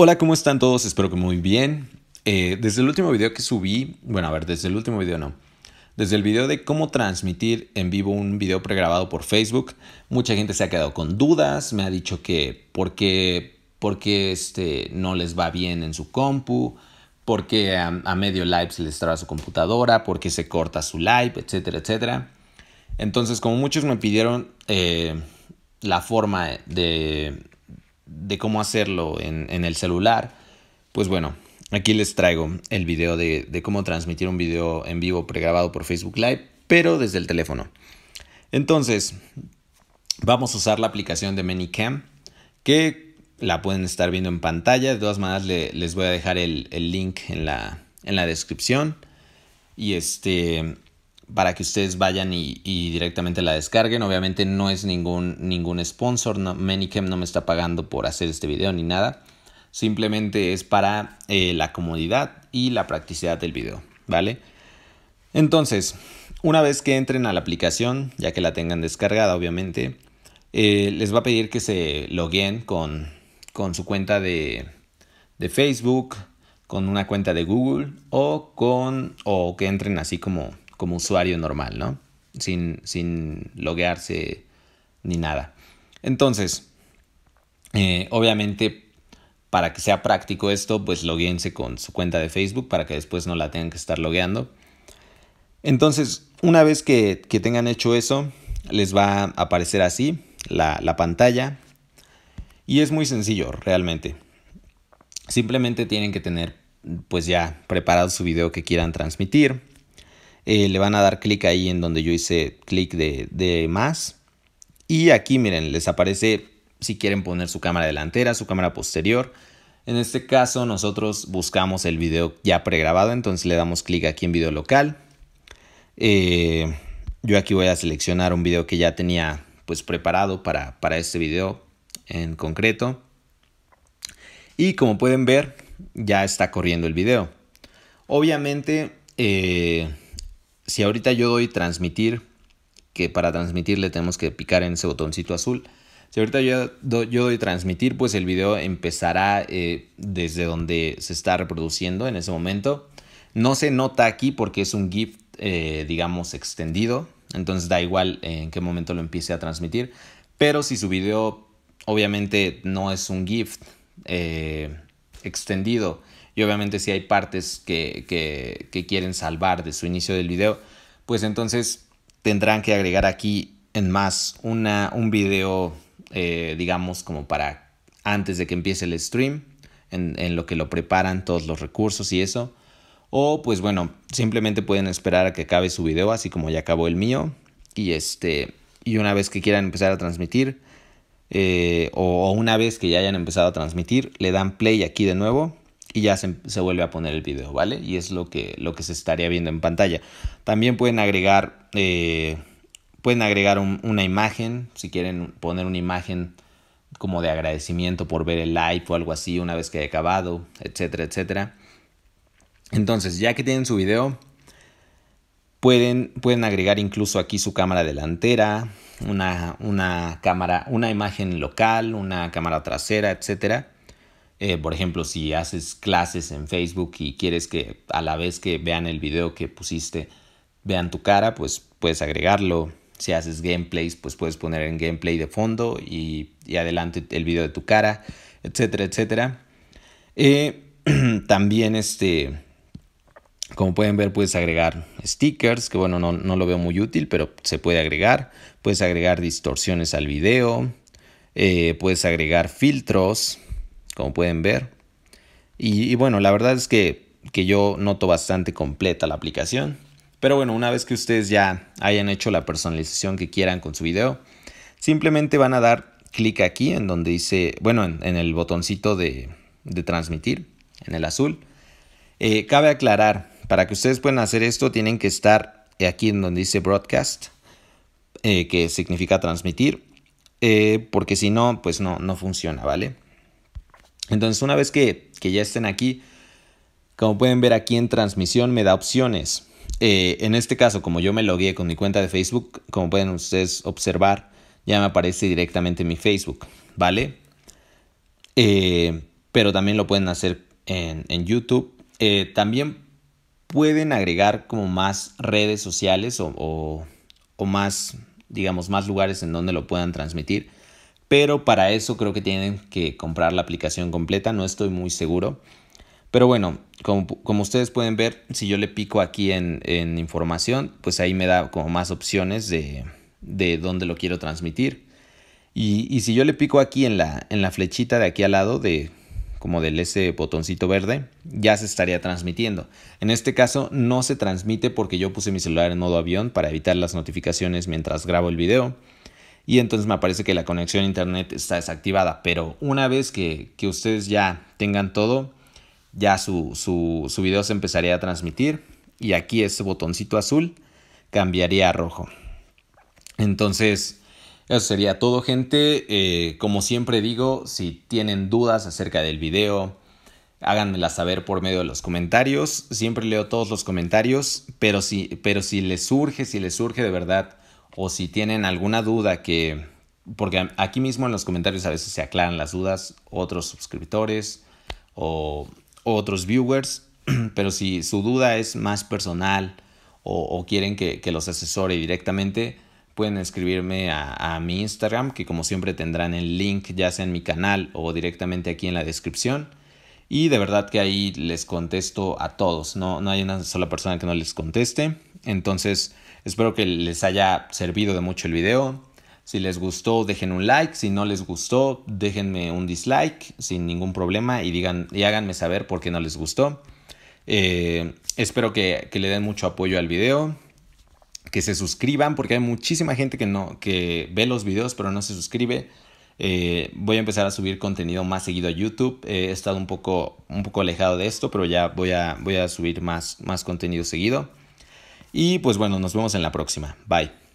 Hola, ¿cómo están todos? Espero que muy bien. Eh, desde el último video que subí, bueno, a ver, desde el último video no. Desde el video de cómo transmitir en vivo un video pregrabado por Facebook, mucha gente se ha quedado con dudas, me ha dicho que por qué, porque este, no les va bien en su compu, por qué a, medio live se les traba su computadora, por qué se corta su live, etcétera, etcétera. Entonces, como muchos me pidieron eh, la forma de de cómo hacerlo en, el celular, pues bueno, aquí les traigo el video de, cómo transmitir un video en vivo pregrabado por Facebook Live, pero desde el teléfono. Entonces, vamos a usar la aplicación de ManyCam, que la pueden estar viendo en pantalla. De todas maneras, les voy a dejar el, el link en la, en la descripción. Y este, para que ustedes vayan y, directamente la descarguen. Obviamente no es ningún, ningún sponsor, no, no me está pagando por hacer este video ni nada. Simplemente es para eh, la comodidad y la practicidad del video, ¿vale? Entonces, una vez que entren a la aplicación, ya que la tengan descargada, obviamente, eh, les va a pedir que se loguen con, con su cuenta de, de Facebook, con una cuenta de Google o con o que entren así como como usuario normal, ¿no? Sin, sin loguearse ni nada. Entonces, eh, obviamente, para que sea práctico esto, pues logueense con su cuenta de Facebook para que después no la tengan que estar logueando. Entonces, una vez que, tengan hecho eso, les va a aparecer así la, la pantalla. Y es muy sencillo, realmente. Simplemente tienen que tener pues ya preparado su video que quieran transmitir. Eh, le van a dar clic ahí en donde yo hice clic de, más. Y aquí miren, les aparece si quieren poner su cámara delantera, su cámara posterior. En este caso nosotros buscamos el video ya pregrabado, entonces le damos clic aquí en video local. Eh, yo aquí voy a seleccionar un video que ya tenía pues preparado para, este video en concreto. Y como pueden ver, ya está corriendo el video. Obviamente, eh, si ahorita yo doy transmitir, que para transmitir le tenemos que picar en ese botoncito azul, si ahorita yo, doy, transmitir, pues el video empezará eh, desde donde se está reproduciendo en ese momento. No se nota aquí porque es un GIF, eh, digamos, extendido. Entonces da igual en qué momento lo empiece a transmitir. Pero si su video obviamente no es un GIF eh, extendido y obviamente si hay partes que, quieren salvar de su inicio del video, pues entonces tendrán que agregar aquí en más un video, eh, digamos, como para antes de que empiece el stream, en, lo que lo preparan todos los recursos y eso. O pues bueno, simplemente pueden esperar a que acabe su video, así como ya acabó el mío. Y este. Y una vez que quieran empezar a transmitir. Eh, o, una vez que ya hayan empezado a transmitir, le dan play aquí de nuevo y ya em, se, vuelve a poner el video, ¿vale? Y es lo que, lo que se estaría viendo en pantalla. También pueden agregar, eh, pueden agregar una imagen, si quieren poner una imagen como de agradecimiento por ver el live o algo así una vez que haya acabado, etcétera, etcétera. Entonces, ya que tienen su video, pueden, pueden agregar incluso aquí su cámara delantera, una, una cámara, una imagen local, una cámara trasera, etcétera eh, por ejemplo, si haces clases en Facebook y quieres que a la vez que vean el video que pusiste, vean tu cara, pues puedes agregarlo. Si haces gameplays, pues puedes poner en gameplay de fondo y, y adelante el video de tu cara, etcétera, etcétera. Eh, también, este, como pueden ver, puedes agregar stickers, que bueno, no, lo veo muy útil, pero se puede agregar. Puedes agregar distorsiones al video, eh, puedes agregar filtros, como pueden ver. Y, bueno, la verdad es que, que yo noto bastante completa la aplicación. Pero bueno, una vez que ustedes ya hayan hecho la personalización que quieran con su video, simplemente van a dar clic aquí en donde dice, bueno, en, el botoncito de, transmitir, en el azul. Eh, cabe aclarar, para que ustedes puedan hacer esto, tienen que estar aquí en donde dice broadcast, eh, que significa transmitir, eh, porque si no, pues no, no funciona, ¿vale? Entonces una vez que, ya estén aquí, como pueden ver aquí en transmisión me da opciones. Eh, en este caso, como yo me logueé con mi cuenta de Facebook, como pueden ustedes observar, ya me aparece directamente mi Facebook, ¿vale? Eh, pero también lo pueden hacer en, YouTube. Eh, también pueden agregar como más redes sociales o, o, más, digamos, más lugares en donde lo puedan transmitir pero para eso creo que tienen que comprar la aplicación completa, no estoy muy seguro. Pero bueno, como, ustedes pueden ver, si yo le pico aquí en, información, pues ahí me da como más opciones de, de dónde lo quiero transmitir. Y, si yo le pico aquí en la, en la flechita de aquí al lado de como del ese botoncito verde, ya se estaría transmitiendo. En este caso no se transmite porque yo puse mi celular en modo avión para evitar las notificaciones mientras grabo el video y entonces me aparece que la conexión a internet está desactivada. Pero una vez que, ustedes ya tengan todo, ya su, su, video se empezaría a transmitir y aquí ese botoncito azul cambiaría a rojo. Entonces, eso sería todo gente. Eh, como siempre digo, si tienen dudas acerca del video, háganmela saber por medio de los comentarios. Siempre leo todos los comentarios, pero si, pero si les surge, si les surge de verdad o si tienen alguna duda que, porque aquí mismo en los comentarios a veces se aclaran las dudas, otros suscriptores o otros viewers, pero si su duda es más personal o, quieren que, los asesore directamente, pueden escribirme a, mi Instagram, que como siempre tendrán el link ya sea en mi canal o directamente aquí en la descripción. Y de verdad que ahí les contesto a todos, no, hay una sola persona que no les conteste. Entonces, espero que les haya servido de mucho el video. Si les gustó, dejen un like. Si no les gustó, déjenme un dislike sin ningún problema y, digan, y háganme saber por qué no les gustó. Eh, espero que, que, le den mucho apoyo al video. Que se suscriban porque hay muchísima gente que, no, que ve los videos pero no se suscribe. Eh, voy a empezar a subir contenido más seguido a YouTube. Eh, he estado un poco, un poco alejado de esto, pero ya voy a, voy a subir más, más contenido seguido. Y pues bueno, nos vemos en la próxima. Bye.